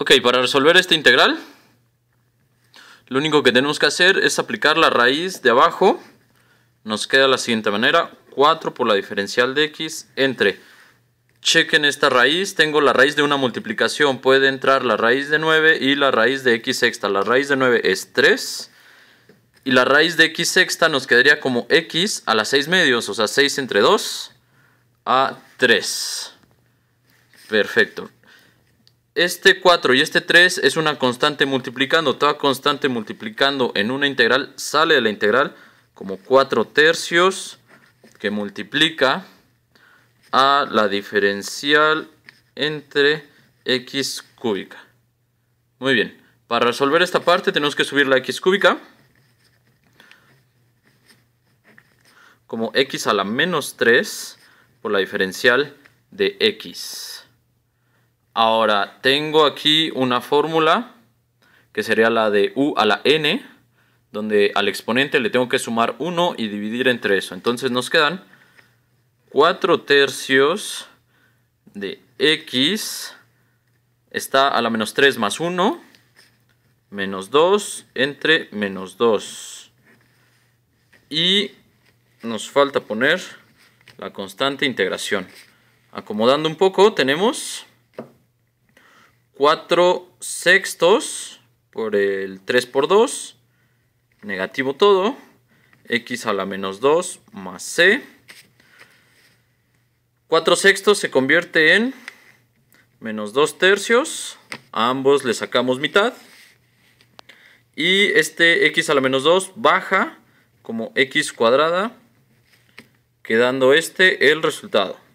Ok, para resolver esta integral, lo único que tenemos que hacer es aplicar la raíz de abajo. Nos queda de la siguiente manera, 4 por la diferencial de x entre... Chequen esta raíz, tengo la raíz de una multiplicación, puede entrar la raíz de 9 y la raíz de x sexta. La raíz de 9 es 3 y la raíz de x sexta nos quedaría como x a las 6 medios, o sea 6 entre 2 a 3. Perfecto este 4 y este 3 es una constante multiplicando. Toda constante multiplicando en una integral sale de la integral como 4 tercios que multiplica a la diferencial entre x cúbica. Muy bien, para resolver esta parte tenemos que subir la x cúbica como x a la menos 3 por la diferencial de x. Ahora, tengo aquí una fórmula que sería la de u a la n, donde al exponente le tengo que sumar 1 y dividir entre eso. Entonces nos quedan 4 tercios de x está a la menos 3 más 1, menos 2 entre menos 2. Y nos falta poner la constante integración. Acomodando un poco tenemos 4 sextos por el 3 por 2, negativo todo, x a la menos 2 más c. 4 sextos se convierte en menos 2 tercios, a ambos le sacamos mitad. Y este x a la menos 2 baja como x cuadrada, quedando este el resultado.